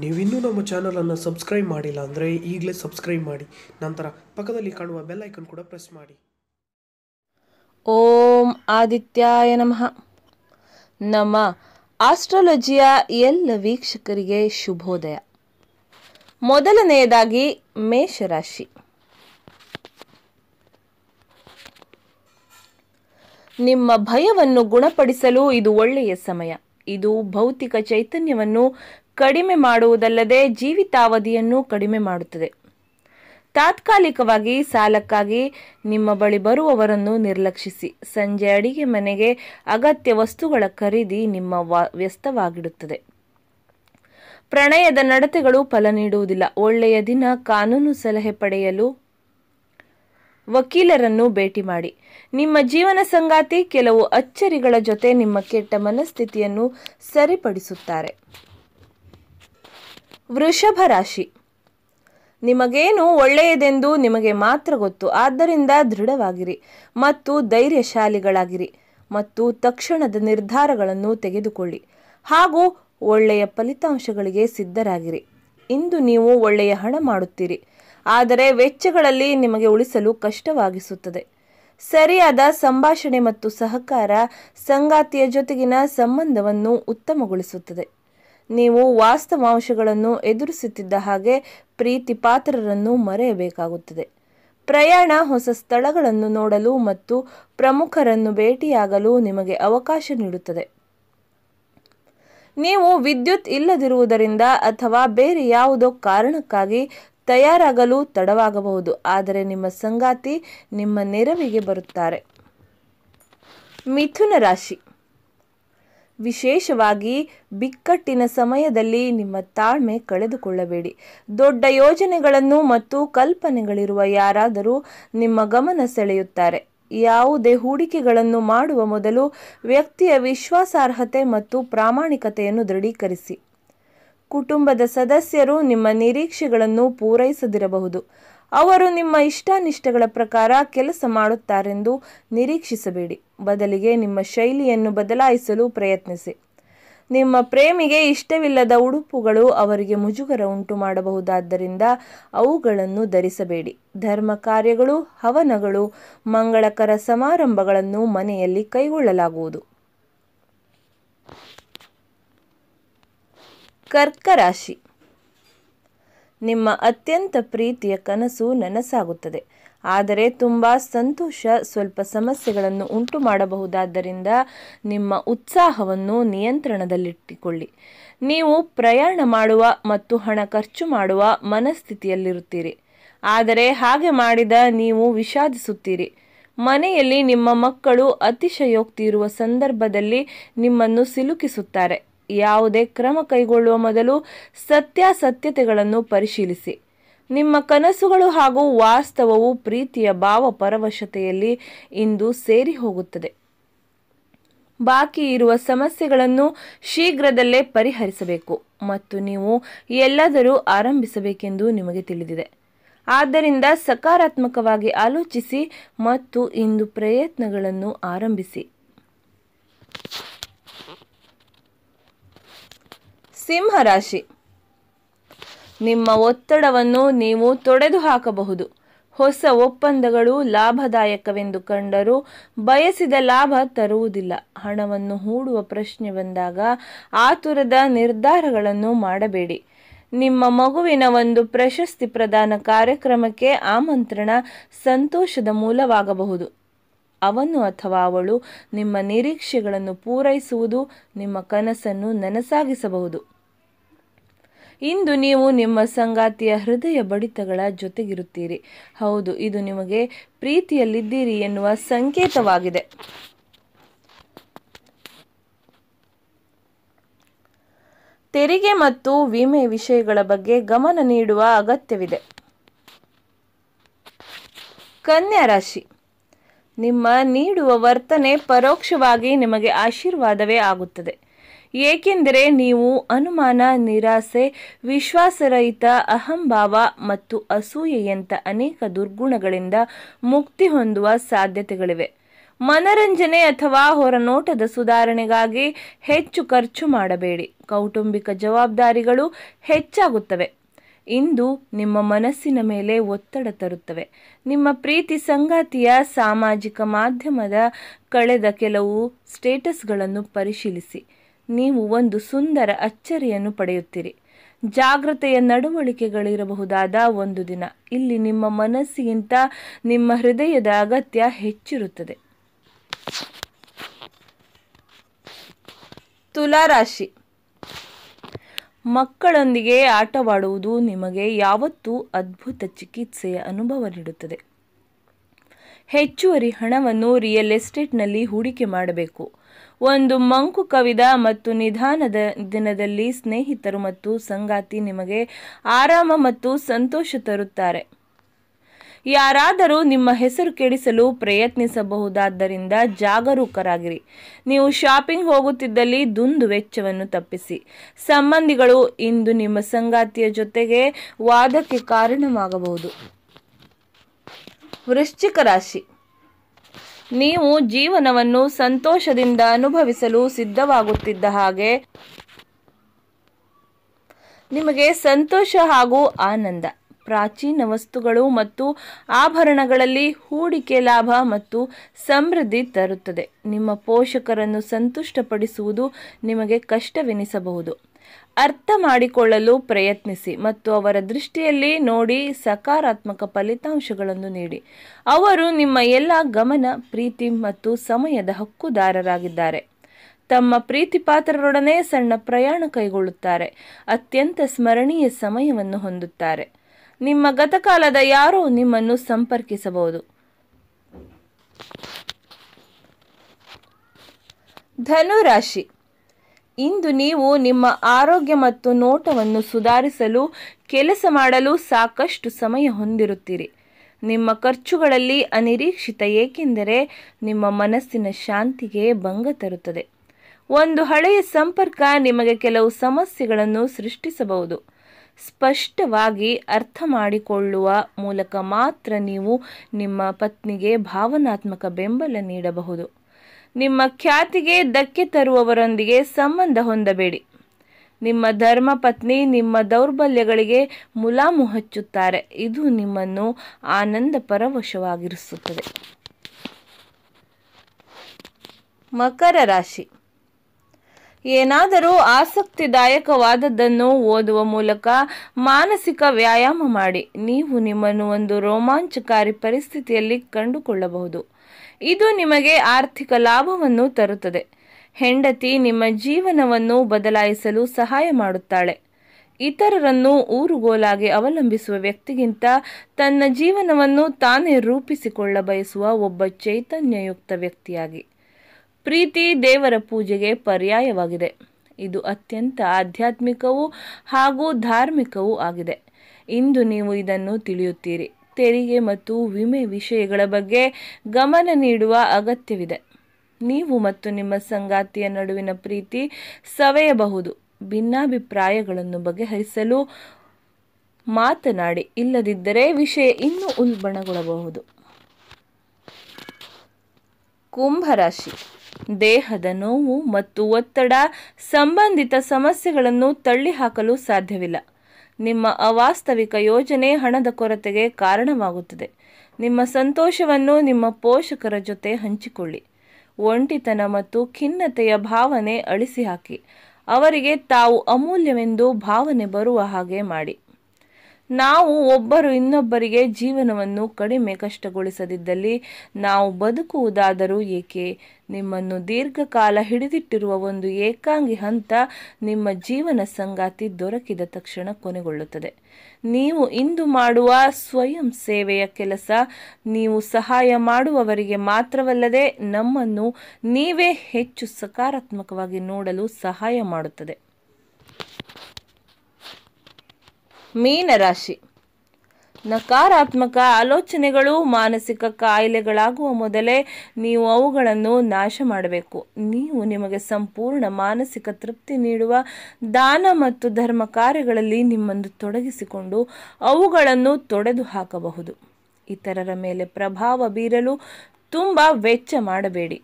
ನೀವಿನ್ನೂ ನಮ್ಮ ಚಾನಲನ್ನು ಸಬ್ಸ್ಕ್ರೈಬ್ ಮಾಡಿಲ್ಲ ಅಂದರೆ ಈಗಲೇ ಸಬ್ಸ್ಕ್ರೈಬ್ ಮಾಡಿ ನಂತರ ಪಕ್ಕದಲ್ಲಿ ಕಾಣುವ ಬೆಲ್ ಐಕನ್ ಕೂಡ ಪ್ರೆಸ್ ಮಾಡಿ ಓಂ ಆದಿತ್ಯಾಯ ನಮಃ ನಮ್ಮ ಆಸ್ಟ್ರಾಲಜಿಯ ಎಲ್ಲ ವೀಕ್ಷಕರಿಗೆ ಶುಭೋದಯ ಮೊದಲನೆಯದಾಗಿ ಮೇಷರಾಶಿ ನಿಮ್ಮ ಭಯವನ್ನು ಗುಣಪಡಿಸಲು ಇದು ಒಳ್ಳೆಯ ಸಮಯ ಇದು ಭೌತಿಕ ಚೈತನ್ಯವನ್ನು ಕಡಿಮೆ ಮಾಡುವುದಲ್ಲದೆ ಜೀವಿತಾವಧಿಯನ್ನು ಕಡಿಮೆ ಮಾಡುತ್ತದೆ ತಾತ್ಕಾಲಿಕವಾಗಿ ಸಾಲಕ್ಕಾಗಿ ನಿಮ್ಮ ಬಳಿ ಬರುವವರನ್ನು ನಿರ್ಲಕ್ಷಿಸಿ ಸಂಜೆ ಅಡಿಗೆ ಮನೆಗೆ ಅಗತ್ಯ ವಸ್ತುಗಳ ಖರೀದಿ ನಿಮ್ಮ ವ್ಯಸ್ತವಾಗಿಡುತ್ತದೆ ಪ್ರಣಯದ ನಡತೆಗಳು ಫಲ ನೀಡುವುದಿಲ್ಲ ಒಳ್ಳೆಯ ದಿನ ಕಾನೂನು ಸಲಹೆ ಪಡೆಯಲು ವಕೀಲರನ್ನು ಭೇಟಿ ಮಾಡಿ ನಿಮ್ಮ ಜೀವನ ಸಂಗಾತಿ ಕೆಲವು ಅಚ್ಚರಿಗಳ ಜೊತೆ ನಿಮ್ಮ ಕೆಟ್ಟ ಮನಸ್ಥಿತಿಯನ್ನು ಸರಿಪಡಿಸುತ್ತಾರೆ ವೃಷಭ ರಾಶಿ ನಿಮಗೇನು ಒಳ್ಳೆಯದೆಂದು ನಿಮಗೆ ಮಾತ್ರ ಗೊತ್ತು ಆದ್ದರಿಂದ ದೃಢವಾಗಿರಿ ಮತ್ತು ಧೈರ್ಯಶಾಲಿಗಳಾಗಿರಿ ಮತ್ತು ತಕ್ಷಣದ ನಿರ್ಧಾರಗಳನ್ನು ತೆಗೆದುಕೊಳ್ಳಿ ಹಾಗೂ ಒಳ್ಳೆಯ ಫಲಿತಾಂಶಗಳಿಗೆ ಸಿದ್ಧರಾಗಿರಿ ಇಂದು ನೀವು ಒಳ್ಳೆಯ ಹಣ ಮಾಡುತ್ತೀರಿ ಆದರೆ ವೆಚ್ಚಗಳಲ್ಲಿ ನಿಮಗೆ ಉಳಿಸಲು ಕಷ್ಟವಾಗಿಸುತ್ತದೆ ಸರಿಯಾದ ಸಂಭಾಷಣೆ ಮತ್ತು ಸಹಕಾರ ಸಂಗಾತಿಯ ಜೊತೆಗಿನ ಸಂಬಂಧವನ್ನು ಉತ್ತಮಗೊಳಿಸುತ್ತದೆ ನೀವು ವಾಸ್ತವಾಂಶಗಳನ್ನು ಎದುರಿಸುತ್ತಿದ್ದ ಹಾಗೆ ಪ್ರೀತಿ ಪಾತ್ರರನ್ನು ಮರೆಯಬೇಕಾಗುತ್ತದೆ ಪ್ರಯಾಣ ಹೊಸ ಸ್ಥಳಗಳನ್ನು ನೋಡಲು ಮತ್ತು ಪ್ರಮುಖರನ್ನು ಭೇಟಿಯಾಗಲು ನಿಮಗೆ ಅವಕಾಶ ನೀಡುತ್ತದೆ ನೀವು ವಿದ್ಯುತ್ ಇಲ್ಲದಿರುವುದರಿಂದ ಅಥವಾ ಬೇರೆ ಯಾವುದೋ ಕಾರಣಕ್ಕಾಗಿ ತಯಾರಾಗಲು ತಡವಾಗಬಹುದು ಆದರೆ ನಿಮ್ಮ ಸಂಗಾತಿ ನಿಮ್ಮ ನೆರವಿಗೆ ಬರುತ್ತಾರೆ ಮಿಥುನ ರಾಶಿ ವಿಶೇಷವಾಗಿ ಬಿಕ್ಕಟ್ಟಿನ ಸಮಯದಲ್ಲಿ ನಿಮ್ಮ ತಾಳ್ಮೆ ಕಳೆದುಕೊಳ್ಳಬೇಡಿ ದೊಡ್ಡ ಯೋಜನೆಗಳನ್ನು ಮತ್ತು ಕಲ್ಪನೆಗಳಿರುವ ಯಾರಾದರೂ ನಿಮ್ಮ ಗಮನ ಸೆಳೆಯುತ್ತಾರೆ ಯಾವುದೇ ಹೂಡಿಕೆಗಳನ್ನು ಮಾಡುವ ಮೊದಲು ವ್ಯಕ್ತಿಯ ವಿಶ್ವಾಸಾರ್ಹತೆ ಮತ್ತು ಪ್ರಾಮಾಣಿಕತೆಯನ್ನು ದೃಢೀಕರಿಸಿ ಕುಟುಂಬದ ಸದಸ್ಯರು ನಿಮ್ಮ ನಿರೀಕ್ಷೆಗಳನ್ನು ಪೂರೈಸದಿರಬಹುದು ಅವರು ನಿಮ್ಮ ಇಷ್ಟಾನಿಷ್ಟಗಳ ಪ್ರಕಾರ ಕೆಲಸ ಮಾಡುತ್ತಾರೆಂದು ನಿರೀಕ್ಷಿಸಬೇಡಿ ಬದಲಿಗೆ ನಿಮ್ಮ ಶೈಲಿಯನ್ನು ಬದಲಾಯಿಸಲು ಪ್ರಯತ್ನಿಸಿ ನಿಮ್ಮ ಪ್ರೇಮಿಗೆ ಇಷ್ಟವಿಲ್ಲದ ಉಡುಪುಗಳು ಅವರಿಗೆ ಮುಜುಗರ ಉಂಟು ಮಾಡಬಹುದಾದ್ದರಿಂದ ಅವುಗಳನ್ನು ಧರಿಸಬೇಡಿ ಧರ್ಮ ಕಾರ್ಯಗಳು ಹವನಗಳು ಮಂಗಳಕರ ಸಮಾರಂಭಗಳನ್ನು ಮನೆಯಲ್ಲಿ ಕೈಗೊಳ್ಳಲಾಗುವುದು ಕರ್ಕರಾಶಿ ನಿಮ್ಮ ಅತ್ಯಂತ ಪ್ರೀತಿಯ ಕನಸು ನನಸಾಗುತ್ತದೆ ಆದರೆ ತುಂಬ ಸಂತೋಷ ಸ್ವಲ್ಪ ಸಮಸ್ಯೆಗಳನ್ನು ಉಂಟು ಮಾಡಬಹುದಾದ್ದರಿಂದ ನಿಮ್ಮ ಉತ್ಸಾಹವನ್ನು ನಿಯಂತ್ರಣದಲ್ಲಿಟ್ಟುಕೊಳ್ಳಿ ನೀವು ಪ್ರಯಾಣ ಮಾಡುವ ಮತ್ತು ಹಣ ಖರ್ಚು ಮಾಡುವ ಮನಸ್ಥಿತಿಯಲ್ಲಿರುತ್ತೀರಿ ಆದರೆ ಹಾಗೆ ಮಾಡಿದ ನೀವು ವಿಷಾದಿಸುತ್ತೀರಿ ಮನೆಯಲ್ಲಿ ನಿಮ್ಮ ಮಕ್ಕಳು ಅತಿಶಯೋಕ್ತಿ ಇರುವ ಸಂದರ್ಭದಲ್ಲಿ ನಿಮ್ಮನ್ನು ಸಿಲುಕಿಸುತ್ತಾರೆ ಯಾವುದೇ ಕ್ರಮ ಕೈಗೊಳ್ಳುವ ಮೊದಲು ಸತ್ಯಾಸತ್ಯತೆಗಳನ್ನು ಪರಿಶೀಲಿಸಿ ನಿಮ್ಮ ಕನಸುಗಳು ಹಾಗೂ ವಾಸ್ತವವು ಪ್ರೀತಿಯ ಭಾವ ಪರವಶತೆಯಲ್ಲಿ ಇಂದು ಸೇರಿ ಹೋಗುತ್ತದೆ ಬಾಕಿ ಇರುವ ಸಮಸ್ಯೆಗಳನ್ನು ಶೀಘ್ರದಲ್ಲೇ ಪರಿಹರಿಸಬೇಕು ಮತ್ತು ನೀವು ಎಲ್ಲದರೂ ಆರಂಭಿಸಬೇಕೆಂದು ನಿಮಗೆ ತಿಳಿದಿದೆ ಆದ್ದರಿಂದ ಸಕಾರಾತ್ಮಕವಾಗಿ ಆಲೋಚಿಸಿ ಮತ್ತು ಇಂದು ಪ್ರಯತ್ನಗಳನ್ನು ಆರಂಭಿಸಿ ಸಿಂಹರಾಶಿ ನಿಮ್ಮ ಒತ್ತಡವನ್ನು ನೀವು ತೊಡೆದು ಹಾಕಬಹುದು ಹೊಸ ಒಪ್ಪಂದಗಳು ಲಾಭದಾಯಕವೆಂದು ಕಂಡರೂ ಬಯಸಿದ ಲಾಭ ತರುವುದಿಲ್ಲ ಹಣವನ್ನು ಹೂಡುವ ಪ್ರಶ್ನೆ ಬಂದಾಗ ಆತುರದ ನಿರ್ಧಾರಗಳನ್ನು ಮಾಡಬೇಡಿ ನಿಮ್ಮ ಮಗುವಿನ ಒಂದು ಪ್ರಶಸ್ತಿ ಪ್ರದಾನ ಕಾರ್ಯಕ್ರಮಕ್ಕೆ ಆಮಂತ್ರಣ ಸಂತೋಷದ ಮೂಲವಾಗಬಹುದು ಅವನು ಅಥವಾ ಅವಳು ನಿಮ್ಮ ನಿರೀಕ್ಷೆಗಳನ್ನು ಪೂರೈಸುವುದು ನಿಮ್ಮ ಕನಸನ್ನು ನನಸಾಗಿಸಬಹುದು ಇಂದು ನೀವು ನಿಮ್ಮ ಸಂಗಾತಿಯ ಹೃದಯ ಬಡಿತಗಳ ಜೊತೆಗಿರುತ್ತೀರಿ ಹೌದು ಇದು ನಿಮಗೆ ಪ್ರೀತಿಯಲ್ಲಿದ್ದೀರಿ ಎನ್ನುವ ಸಂಕೇತವಾಗಿದೆ ತೆರಿಗೆ ಮತ್ತು ವಿಮೆ ವಿಷಯಗಳ ಬಗ್ಗೆ ಗಮನ ನೀಡುವ ಅಗತ್ಯವಿದೆ ಕನ್ಯಾ ರಾಶಿ ನಿಮ್ಮ ನೀಡುವ ವರ್ತನೆ ಪರೋಕ್ಷವಾಗಿ ನಿಮಗೆ ಆಶೀರ್ವಾದವೇ ಆಗುತ್ತದೆ ಏಕೆಂದರೆ ನೀವು ಅನುಮಾನ ನಿರಾಸೆ ವಿಶ್ವಾಸರಹಿತ ಅಹಂಭಾವ ಮತ್ತು ಅಸೂಯೆಯಂಥ ಅನೇಕ ದುರ್ಗುಣಗಳಿಂದ ಮುಕ್ತಿ ಹೊಂದುವ ಸಾಧ್ಯತೆಗಳಿವೆ ಮನರಂಜನೆ ಅಥವಾ ಹೊರನೋಟದ ಸುಧಾರಣೆಗಾಗಿ ಹೆಚ್ಚು ಖರ್ಚು ಮಾಡಬೇಡಿ ಕೌಟುಂಬಿಕ ಜವಾಬ್ದಾರಿಗಳು ಹೆಚ್ಚಾಗುತ್ತವೆ ಇಂದು ನಿಮ್ಮ ಮನಸ್ಸಿನ ಮೇಲೆ ಒತ್ತಡ ತರುತ್ತವೆ ನಿಮ್ಮ ಪ್ರೀತಿ ಸಂಗಾತಿಯ ಸಾಮಾಜಿಕ ಮಾಧ್ಯಮದ ಕಳೆದ ಕೆಲವು ಸ್ಟೇಟಸ್ಗಳನ್ನು ಪರಿಶೀಲಿಸಿ ನೀವು ಒಂದು ಸುಂದರ ಅಚ್ಚರಿಯನ್ನು ಪಡೆಯುತ್ತೀರಿ ಜಾಗ್ರತೆಯ ನಡವಳಿಕೆಗಳಿರಬಹುದಾದ ಒಂದು ದಿನ ಇಲ್ಲಿ ನಿಮ್ಮ ಮನಸ್ಸಿಗಿಂತ ನಿಮ್ಮ ಹೃದಯದ ಅಗತ್ಯ ಹೆಚ್ಚಿರುತ್ತದೆ ತುಲಾರಾಶಿ ಮಕ್ಕಳೊಂದಿಗೆ ಆಟವಾಡುವುದು ನಿಮಗೆ ಯಾವತ್ತೂ ಅದ್ಭುತ ಚಿಕಿತ್ಸೆಯ ಅನುಭವ ನೀಡುತ್ತದೆ ಹೆಚ್ಚುವರಿ ಹಣವನ್ನು ರಿಯಲ್ ಎಸ್ಟೇಟ್ನಲ್ಲಿ ಹೂಡಿಕೆ ಮಾಡಬೇಕು ಒಂದು ಮಂಕು ಕವಿದ ಮತ್ತು ನಿಧಾನದ ದಿನದಲ್ಲಿ ಸ್ನೇಹಿತರು ಮತ್ತು ಸಂಗಾತಿ ನಿಮಗೆ ಆರಾಮ ಮತ್ತು ಸಂತೋಷ ತರುತ್ತಾರೆ ಯಾರಾದರೂ ನಿಮ್ಮ ಹೆಸರು ಕೆಡಿಸಲು ಪ್ರಯತ್ನಿಸಬಹುದಾದ್ದರಿಂದ ಜಾಗರೂಕರಾಗಿರಿ ನೀವು ಶಾಪಿಂಗ್ ಹೋಗುತ್ತಿದ್ದಲ್ಲಿ ದುಂದು ವೆಚ್ಚವನ್ನು ತಪ್ಪಿಸಿ ಸಂಬಂಧಿಗಳು ಇಂದು ನಿಮ್ಮ ಸಂಗಾತಿಯ ಜೊತೆಗೆ ವಾದಕ್ಕೆ ಕಾರಣವಾಗಬಹುದು ವೃಶ್ಚಿಕ ರಾಶಿ ನೀವು ಜೀವನವನ್ನು ಸಂತೋಷದಿಂದ ಅನುಭವಿಸಲು ಸಿದ್ಧವಾಗುತ್ತಿದ್ದ ಹಾಗೆ ನಿಮಗೆ ಸಂತೋಷ ಹಾಗೂ ಆನಂದ ಪ್ರಾಚೀನ ವಸ್ತುಗಳು ಮತ್ತು ಆಭರಣಗಳಲ್ಲಿ ಹೂಡಿಕೆ ಲಾಭ ಮತ್ತು ಸಮೃದ್ಧಿ ತರುತ್ತದೆ ನಿಮ್ಮ ಪೋಷಕರನ್ನು ಸಂತುಷ್ಟಪಡಿಸುವುದು ನಿಮಗೆ ಕಷ್ಟವೆನಿಸಬಹುದು ಅರ್ಥ ಮಾಡಿಕೊಳ್ಳಲು ಪ್ರಯತ್ನಿಸಿ ಮತ್ತು ಅವರ ದೃಷ್ಟಿಯಲ್ಲಿ ನೋಡಿ ಸಕಾರಾತ್ಮಕ ಫಲಿತಾಂಶಗಳನ್ನು ನೀಡಿ ಅವರು ನಿಮ್ಮ ಎಲ್ಲ ಗಮನ ಪ್ರೀತಿ ಮತ್ತು ಸಮಯದ ಹಕ್ಕುದಾರರಾಗಿದ್ದಾರೆ ತಮ್ಮ ಪ್ರೀತಿಪಾತ್ರರೊಡನೆ ಸಣ್ಣ ಪ್ರಯಾಣ ಕೈಗೊಳ್ಳುತ್ತಾರೆ ಅತ್ಯಂತ ಸ್ಮರಣೀಯ ಸಮಯವನ್ನು ಹೊಂದುತ್ತಾರೆ ನಿಮ್ಮ ಗತಕಾಲದ ಯಾರೋ ನಿಮ್ಮನ್ನು ಸಂಪರ್ಕಿಸಬಹುದು ಧನುರಾಶಿ ಇಂದು ನೀವು ನಿಮ್ಮ ಆರೋಗ್ಯ ಮತ್ತು ನೋಟವನ್ನು ಸುಧಾರಿಸಲು ಕೆಲಸ ಮಾಡಲು ಸಾಕಷ್ಟು ಸಮಯ ಹೊಂದಿರುತ್ತೀರಿ ನಿಮ್ಮ ಖರ್ಚುಗಳಲ್ಲಿ ಅನಿರೀಕ್ಷಿತ ಏಕೆಂದರೆ ನಿಮ್ಮ ಮನಸ್ಸಿನ ಶಾಂತಿಗೆ ಭಂಗ ತರುತ್ತದೆ ಒಂದು ಹಳೆಯ ಸಂಪರ್ಕ ನಿಮಗೆ ಕೆಲವು ಸಮಸ್ಯೆಗಳನ್ನು ಸೃಷ್ಟಿಸಬಹುದು ಸ್ಪಷ್ಟವಾಗಿ ಅರ್ಥ ಮಾಡಿಕೊಳ್ಳುವ ಮೂಲಕ ಮಾತ್ರ ನೀವು ನಿಮ್ಮ ಪತ್ನಿಗೆ ಭಾವನಾತ್ಮಕ ಬೆಂಬಲ ನೀಡಬಹುದು ನಿಮ್ಮ ಖ್ಯಾತಿಗೆ ಧಕ್ಕೆ ತರುವವರೊಂದಿಗೆ ಸಂಬಂಧ ಹೊಂದಬೇಡಿ ನಿಮ್ಮ ಧರ್ಮ ಪತ್ನಿ ನಿಮ್ಮ ದೌರ್ಬಲ್ಯಗಳಿಗೆ ಮುಲಾಮು ಹಚ್ಚುತ್ತಾರೆ ಇದು ನಿಮ್ಮನ್ನು ಆನಂದ ಪರವಶವಾಗಿರಿಸುತ್ತದೆ ಮಕರ ರಾಶಿ ಏನಾದರೂ ಆಸಕ್ತಿದಾಯಕವಾದದ್ದನ್ನು ಓದುವ ಮೂಲಕ ಮಾನಸಿಕ ವ್ಯಾಯಾಮ ಮಾಡಿ ನೀವು ನಿಮ್ಮನ್ನು ಒಂದು ರೋಮಾಂಚಕಾರಿ ಪರಿಸ್ಥಿತಿಯಲ್ಲಿ ಕಂಡುಕೊಳ್ಳಬಹುದು ಇದು ನಿಮಗೆ ಆರ್ಥಿಕ ಲಾಭವನ್ನು ತರುತ್ತದೆ ಹೆಂಡತಿ ನಿಮ್ಮ ಜೀವನವನ್ನು ಬದಲಾಯಿಸಲು ಸಹಾಯ ಮಾಡುತ್ತಾಳೆ ಇತರರನ್ನು ಊರುಗೋಲಾಗಿ ಅವಲಂಬಿಸುವ ವ್ಯಕ್ತಿಗಿಂತ ತನ್ನ ಜೀವನವನ್ನು ತಾನೇ ರೂಪಿಸಿಕೊಳ್ಳ ಬಯಸುವ ಒಬ್ಬ ಚೈತನ್ಯಯುಕ್ತ ವ್ಯಕ್ತಿಯಾಗಿ ಪ್ರೀತಿ ದೇವರ ಪೂಜೆಗೆ ಪರ್ಯಾಯವಾಗಿದೆ ಇದು ಅತ್ಯಂತ ಆಧ್ಯಾತ್ಮಿಕವೂ ಹಾಗೂ ಧಾರ್ಮಿಕವೂ ಆಗಿದೆ ಇಂದು ನೀವು ಇದನ್ನು ತಿಳಿಯುತ್ತೀರಿ ತೆರಿಗೆ ಮತ್ತು ವಿಮೆ ವಿಷಯಗಳ ಬಗ್ಗೆ ಗಮನ ನೀಡುವ ಅಗತ್ಯವಿದೆ ನೀವು ಮತ್ತು ನಿಮ್ಮ ಸಂಗಾತಿಯ ನಡುವಿನ ಪ್ರೀತಿ ಸವೆಯಬಹುದು ಭಿನ್ನಾಭಿಪ್ರಾಯಗಳನ್ನು ಬಗೆಹರಿಸಲು ಮಾತನಾಡಿ ಇಲ್ಲದಿದ್ದರೆ ವಿಷಯ ಇನ್ನೂ ಉಲ್ಬಣಗೊಳ್ಳಬಹುದು ಕುಂಭರಾಶಿ ದೇಹದ ನೋವು ಮತ್ತು ಒತ್ತಡ ಸಂಬಂಧಿತ ಸಮಸ್ಯೆಗಳನ್ನು ತಳ್ಳಿಹಾಕಲು ಸಾಧ್ಯವಿಲ್ಲ ನಿಮ್ಮ ಅವಾಸ್ತವಿಕ ಯೋಜನೆ ಹಣದ ಕೊರತೆಗೆ ಕಾರಣವಾಗುತ್ತದೆ ನಿಮ್ಮ ಸಂತೋಷವನ್ನು ನಿಮ್ಮ ಪೋಷಕರ ಜೊತೆ ಹಂಚಿಕೊಳ್ಳಿ ಒಂಟಿತನ ಮತ್ತು ಖಿನ್ನತೆಯ ಭಾವನೆ ಅಳಿಸಿ ಹಾಕಿ ಅವರಿಗೆ ತಾವು ಅಮೂಲ್ಯವೆಂದು ಭಾವನೆ ಬರುವ ಹಾಗೆ ಮಾಡಿ ನಾವು ಒಬ್ಬರು ಇನ್ನೊಬ್ಬರಿಗೆ ಜೀವನವನ್ನು ಕಡಿಮೆ ಕಷ್ಟಗೊಳಿಸದಿದ್ದಲ್ಲಿ ನಾವು ಬದುಕುವುದಾದರೂ ಏಕೆ ನಿಮ್ಮನ್ನು ದೀರ್ಘಕಾಲ ಹಿಡಿದಿಟ್ಟಿರುವ ಒಂದು ಏಕಾಂಗಿ ಹಂತ ನಿಮ್ಮ ಜೀವನ ಸಂಗಾತಿ ದೊರಕಿದ ತಕ್ಷಣ ಕೊನೆಗೊಳ್ಳುತ್ತದೆ ನೀವು ಇಂದು ಮಾಡುವ ಸ್ವಯಂ ಸೇವೆಯ ಕೆಲಸ ನೀವು ಸಹಾಯ ಮಾಡುವವರಿಗೆ ಮಾತ್ರವಲ್ಲದೆ ನಮ್ಮನ್ನು ನೀವೇ ಹೆಚ್ಚು ಸಕಾರಾತ್ಮಕವಾಗಿ ನೋಡಲು ಸಹಾಯ ಮಾಡುತ್ತದೆ ಮೀನರಾಶಿ ನಕಾರಾತ್ಮಕ ಆಲೋಚನೆಗಳು ಮಾನಸಿಕ ಕಾಯಿಲೆಗಳಾಗುವ ಮೊದಲೇ ನೀವು ಅವುಗಳನ್ನು ನಾಶ ಮಾಡಬೇಕು ನೀವು ನಿಮಗೆ ಸಂಪೂರ್ಣ ಮಾನಸಿಕ ತೃಪ್ತಿ ನೀಡುವ ದಾನ ಮತ್ತು ಧರ್ಮ ಕಾರ್ಯಗಳಲ್ಲಿ ನಿಮ್ಮನ್ನು ತೊಡಗಿಸಿಕೊಂಡು ಅವುಗಳನ್ನು ತೊಡೆದು ಹಾಕಬಹುದು ಇತರರ ಮೇಲೆ ಪ್ರಭಾವ ಬೀರಲು ತುಂಬ ವೆಚ್ಚ ಮಾಡಬೇಡಿ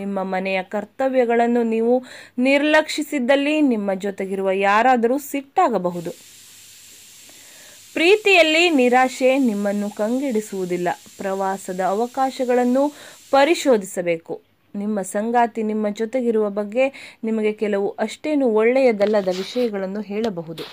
ನಿಮ್ಮ ಮನೆಯ ಕರ್ತವ್ಯಗಳನ್ನು ನೀವು ನಿರ್ಲಕ್ಷಿಸಿದ್ದಲ್ಲಿ ನಿಮ್ಮ ಜೊತೆಗಿರುವ ಯಾರಾದರೂ ಸಿಟ್ಟಾಗಬಹುದು ಪ್ರೀತಿಯಲ್ಲಿ ನಿರಾಶೆ ನಿಮ್ಮನ್ನು ಕಂಗೆಡಿಸುವುದಿಲ್ಲ ಪ್ರವಾಸದ ಅವಕಾಶಗಳನ್ನು ಪರಿಶೋಧಿಸಬೇಕು ನಿಮ್ಮ ಸಂಗಾತಿ ನಿಮ್ಮ ಜೊತೆಗಿರುವ ಬಗ್ಗೆ ನಿಮಗೆ ಕೆಲವು ಅಷ್ಟೇನು ಒಳ್ಳೆಯದಲ್ಲದ ವಿಷಯಗಳನ್ನು ಹೇಳಬಹುದು